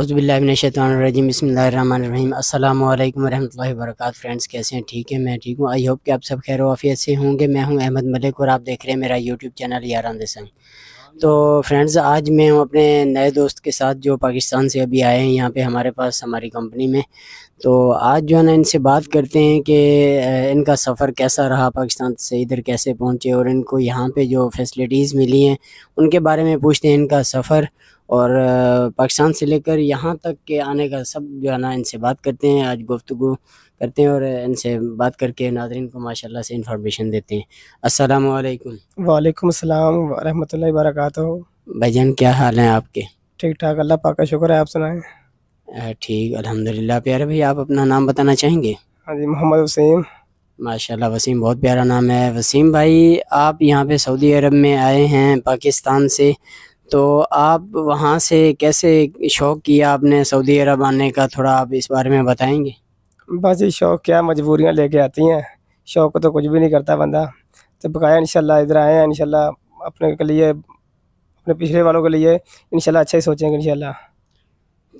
अज़बिल्लाशतवानरजीम बसमीम अल्लाम वरहमल वर्क फ्रेंड्स कैसे हैं ठीक है मैं ठीक हूँ आई होप कि आप सब खैर वाफियत से होंगे मैं हूँ अहमद मलिक और आप देख रहे हैं मेरा यूट्यूब चैनल यारान देसन तो फ्रेंड्स आज मैं हूँ अपने नए दोस्त के साथ जो पाकिस्तान से अभी आए हैं यहाँ पे हमारे पास हमारी कंपनी में तो आज जो है ना इनसे बात करते हैं कि इनका सफ़र कैसा रहा पाकिस्तान से इधर कैसे पहुँचे और इनको यहाँ पे जो फैसिलिटीज़ मिली हैं उनके बारे में पूछते हैं इनका सफ़र और पाकिस्तान से लेकर यहाँ तक के आने का सब जो है ना इनसे बात करते हैं आज गुफ्तु करते हैं और इनसे बात करके नाजरन को माशाल्लाह से इंफॉर्मेशन देते हैं अस्सलाम वालेकुम वालेकुम अस्सलाम रहमतुल्लाहि वबरकातुहू भाईजान क्या हाल हैं आपके ठीक ठाक अल्लाह पाक का शुक्र है आप सुनाएं ठीक अल्हम्दुलिल्लाह प्यारे भाई आप अपना नाम बताना चाहेंगे हाँ जी मोहम्मद वसीम माशा वसीम बहुत प्यारा नाम है वसीम भाई आप यहाँ पे सऊदी अरब में आए हैं पाकिस्तान से तो आप वहाँ से कैसे शौक़ किया आपने सऊदी अरब आने का थोड़ा आप इस बारे में बताएंगे बस ये शौक़ क्या मजबूरियाँ लेके आती हैं शौक़ तो कुछ भी नहीं करता बंदा तो बकाया इनशाला इधर आए हैं इनशाला अपने के लिए अपने पिछले वालों के लिए इनशाला अच्छा ही सोचेंगे इनशाला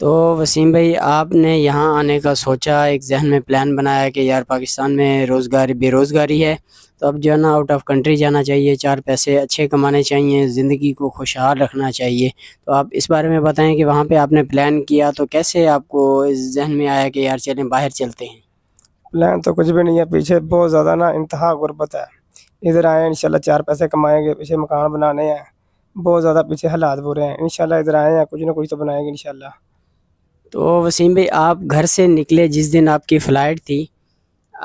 तो वसीम भाई आपने यहाँ आने का सोचा एक जहन में प्लान बनाया कि यार पाकिस्तान में रोज़गारी बेरोज़गारी है तो अब जो है ना आउट ऑफ कंट्री जाना चाहिए चार पैसे अच्छे कमाने चाहिए ज़िंदगी को खुशहाल रखना चाहिए तो आप इस बारे में बताएं कि वहाँ पे आपने प्लान किया तो कैसे आपको इस जहन में आया कि यार चलें बाहर चलते हैं प्लान तो कुछ भी नहीं है पीछे बहुत ज़्यादा ना इंतहा गुरबत है इधर आए इन चार पैसे कमाएँगे पीछे मकान बनाने हैं बहुत ज़्यादा पीछे हालात बुरे हैं इन इधर आए हैं कुछ ना कुछ तो बनाएंगे इन तो वसीम भाई आप घर से निकले जिस दिन आपकी फ़्लाइट थी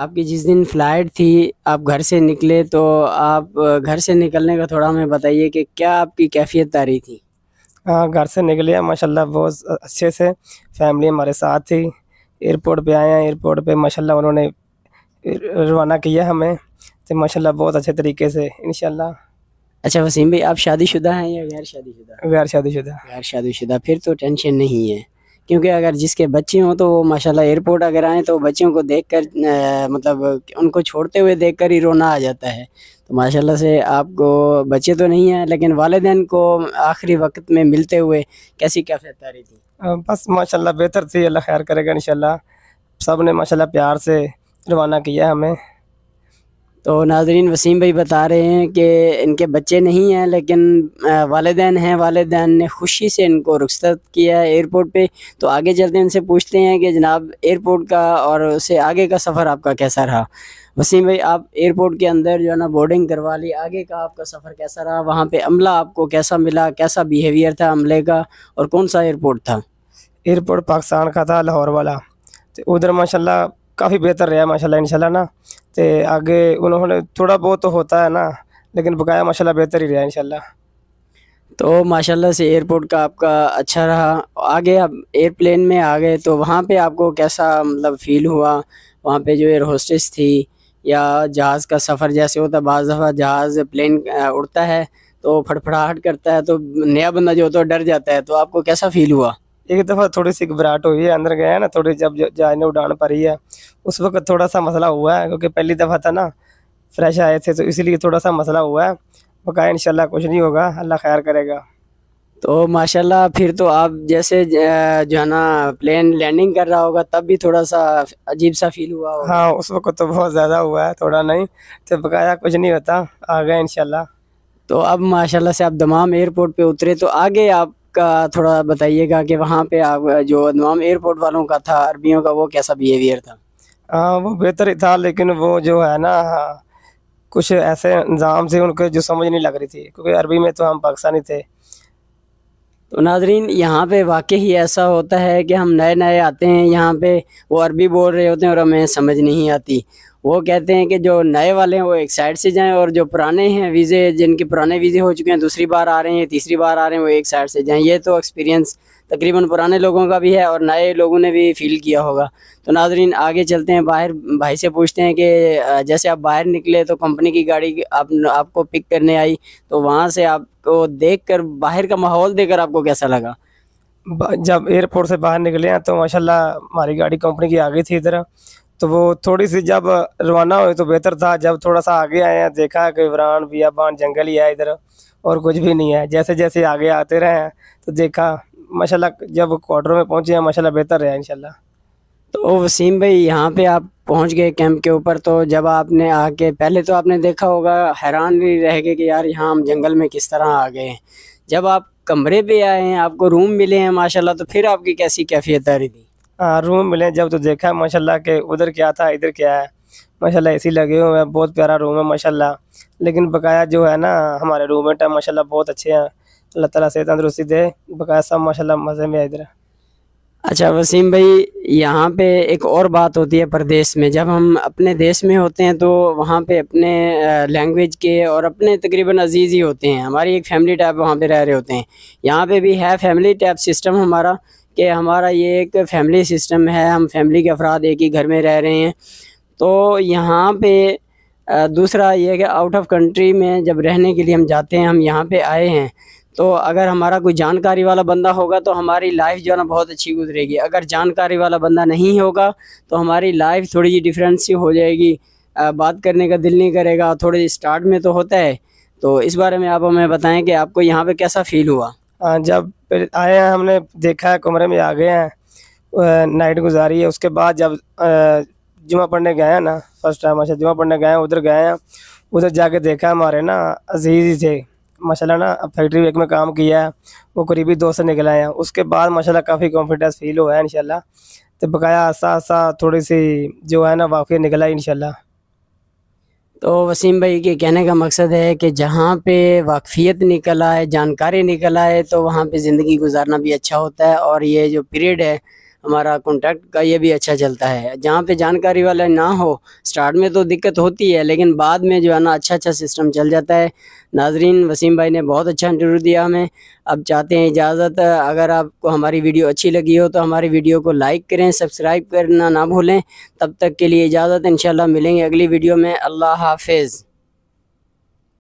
आपकी जिस दिन फ़्लाइट थी आप घर से निकले तो आप घर से निकलने का थोड़ा हमें बताइए कि क्या आपकी कैफियत आ रही थी हाँ घर से निकले माशाल्लाह बहुत अच्छे से फैमिली हमारे साथ थी एयरपोर्ट पे आए हैं एयरपोर्ट पे माशाल्लाह उन्होंने रवाना किया हमें तो माशाल्लाह बहुत अच्छे तरीके से इन अच्छा वसीम भाई आप शादीशुदा हैं या गैर शादीशुदा गैर शादीशुदा गैर शादीशुदा फिर तो टेंशन नहीं है क्योंकि अगर जिसके बच्चे हों तो वो माशाल्लाह एयरपोर्ट अगर आएँ तो बच्चों को देखकर मतलब उनको छोड़ते हुए देखकर ही रोना आ जाता है तो माशाल्लाह से आपको बच्चे तो नहीं हैं लेकिन वालदेन को आखिरी वक्त में मिलते हुए कैसी क्या रही थी बस माशाल्लाह बेहतर थी अल्लाह खैर करेगा इन सब ने माशाल्लाह प्यार से रवाना किया हमें तो नाजरीन वसीम भाई बता रहे हैं कि इनके बच्चे नहीं हैं लेकिन वालदेन हैं वालदेन ने खुशी से इनको रुखसत किया है एयरपोर्ट पे तो आगे चलते हैं इनसे पूछते हैं कि जनाब एयरपोर्ट का और उससे आगे का सफ़र आपका कैसा रहा वसीम भाई आप एयरपोर्ट के अंदर जो है ना बोर्डिंग करवा ली आगे का आपका सफ़र कैसा रहा वहाँ पर अमला आपको कैसा मिला कैसा बिहेवियर था अमले का और कौन सा एयरपोर्ट था एयरपोर्ट पाकिस्तान का था लाहौर वाला तो उधर माशा काफ़ी बेहतर रहा माशा इन ना तो आगे उन्होंने थोड़ा बहुत तो होता है ना लेकिन बकाया माशा बेहतर ही रहा इंशाल्लाह तो माशाल्लाह से एयरपोर्ट का आपका अच्छा रहा आगे आप एयरप्लेन में आ गए तो वहाँ पे आपको कैसा मतलब फ़ील हुआ वहाँ पे जो एयर होस्टेस थी या जहाज़ का सफ़र जैसे होता है बाज़ दफ़ा जहाज़ प्लेन उड़ता है तो फटफड़ाहट करता है तो नया बंदा जो होता है डर जाता है तो आपको कैसा फ़ील हुआ एक दफ़ा थोड़ी सी घबराहट हुई है अंदर गए ना थोड़ी जब जहाज ने उड़ान भरी है उस वक्त थोड़ा सा मसला हुआ है क्योंकि पहली दफ़ा था ना फ्रेश आए थे तो इसीलिए थोड़ा सा मसला हुआ है बकाया इंशाल्लाह कुछ नहीं होगा अल्लाह खैर करेगा तो माशाल्लाह फिर तो आप जैसे जो है ना प्लेन लैंडिंग कर रहा होगा तब भी थोड़ा सा अजीब सा फील हुआ होगा हाँ उस वक्त तो बहुत ज़्यादा हुआ है थोड़ा नहीं तो बकाया कुछ नहीं होता आ गए इनशाला तो अब माशाल्लाह से आप दमाम एयरपोर्ट पे उतरे तो आगे आप का थोड़ा बताइएगा कि वहाँ पे आप जो अदमाम एयरपोर्ट वालों का था अरबियों का वो कैसा बिहेवियर था आ, वो बेहतर ही था लेकिन वो जो है ना कुछ ऐसे इंजाम से उनको जो समझ नहीं लग रही थी क्योंकि अरबी में तो हम पाकिस्तानी थे तो नाजरीन यहाँ पे वाकई ही ऐसा होता है कि हम नए नए आते हैं यहाँ पे वो अरबी बोल रहे होते हैं और हमें समझ नहीं आती वो कहते हैं कि जो नए वाले हैं वो एक साइड से जाएं और जो पुराने हैं वीज़े जिनके पुराने वीज़े हो चुके हैं दूसरी बार आ रहे हैं तीसरी बार आ रहे हैं वो एक साइड से जाएं ये तो एक्सपीरियंस तकरीबन पुराने लोगों का भी है और नए लोगों ने भी फील किया होगा तो नाजरीन आगे चलते हैं बाहर भाई से पूछते हैं कि जैसे आप बाहर निकले तो कंपनी की गाड़ी आप आपको पिक करने आई तो वहाँ से आपको देख कर बाहर का माहौल देकर आपको कैसा लगा जब एयरपोर्ट से बाहर निकले हैं तो माशाल्लाह हमारी गाड़ी कंपनी की आ गई थी इधर तो वो थोड़ी सी जब रवाना हुए तो बेहतर था जब थोड़ा सा आगे आए हैं देखा कि वरान बियाबान जंगल ही है इधर और कुछ भी नहीं है जैसे जैसे आगे आते रहे हैं तो देखा माशा जब क्वार्टर में पहुँचे हैं माशा बेहतर रहा इनशाला तो वसीम भाई यहाँ पे आप पहुँच गए कैंप के ऊपर तो जब आपने आके पहले तो आपने देखा होगा हैरान भी रह गए कि यार यहाँ हम जंगल में किस तरह आ गए हैं जब आप कमरे पे आए हैं आपको रूम मिले हैं माशाल्लाह तो फिर आपकी कैसी कैफियत आ रही थी रूम मिले जब तो देखा माशाल्लाह के उधर क्या था इधर क्या है माशाल्लाह एसी लगे हुए हैं बहुत प्यारा रूम है माशाल्लाह लेकिन बकाया जो है ना हमारे रूममेट हैं माशाल्लाह बहुत अच्छे हैं अल्लाह ताला से तंदरुस्ती दे बकाया सब माशाल्लाह मज़े में इधर अच्छा वसीम भाई यहाँ पे एक और बात होती है प्रदेश में जब हम अपने देश में होते हैं तो वहाँ पे अपने लैंग्वेज के और अपने तकरीबन अजीज़ ही होते हैं हमारी एक फैमिली टाइप वहाँ पे रह रहे होते हैं यहाँ पे भी है फैमिली टाइप सिस्टम हमारा कि हमारा ये एक फैमिली सिस्टम है हम फैमिली के अफराद एक ही घर में रह रहे हैं तो यहाँ पे दूसरा ये कि आउट ऑफ कंट्री में जब रहने के लिए हम जाते हैं हम यहाँ पे आए हैं तो अगर हमारा कोई जानकारी वाला बंदा होगा तो हमारी लाइफ जो है ना बहुत अच्छी गुजरेगी अगर जानकारी वाला बंदा नहीं होगा तो हमारी लाइफ थोड़ी सी डिफरेंस सी हो जाएगी बात करने का दिल नहीं करेगा थोड़े स्टार्ट में तो होता है तो इस बारे में आप हमें बताएं कि आपको यहाँ पे कैसा फील हुआ जब फिर आए हैं हमने देखा है कमरे में आ गए हैं नाइट गुजारी है उसके बाद जब जुमा पढ़ने गए हैं ना फर्स्ट टाइम अच्छा जुमा पढ़ने गए हैं उधर गए हैं उधर जाके देखा हमारे ना अजीज़ ही थे माशाल्लाह ना अब फैक्ट्री वेक में काम किया है वो करीबी दो से निकल आए हैं उसके बाद माशाल्लाह काफ़ी कॉन्फिडेंस फील हुआ है इनशाला तो बकाया आसा आसा थोड़ी सी जो है ना वाकई निकला है इनशाला तो वसीम भाई के कहने का मकसद है कि जहाँ पे वाकफियत निकल आए जानकारी निकल आए तो वहाँ पे ज़िंदगी गुजारना भी अच्छा होता है और ये जो पीरियड है हमारा कॉन्टैक्ट का ये भी अच्छा चलता है जहाँ पे जानकारी वाला ना हो स्टार्ट में तो दिक्कत होती है लेकिन बाद में जो है ना अच्छा अच्छा सिस्टम चल जाता है नाजरीन वसीम भाई ने बहुत अच्छा इंटरव्यू दिया हमें अब चाहते हैं इजाज़त अगर आपको हमारी वीडियो अच्छी लगी हो तो हमारी वीडियो को लाइक करें सब्सक्राइब करना ना भूलें तब तक के लिए इजाज़त इन मिलेंगे अगली वीडियो में अल्लाह हाफिज़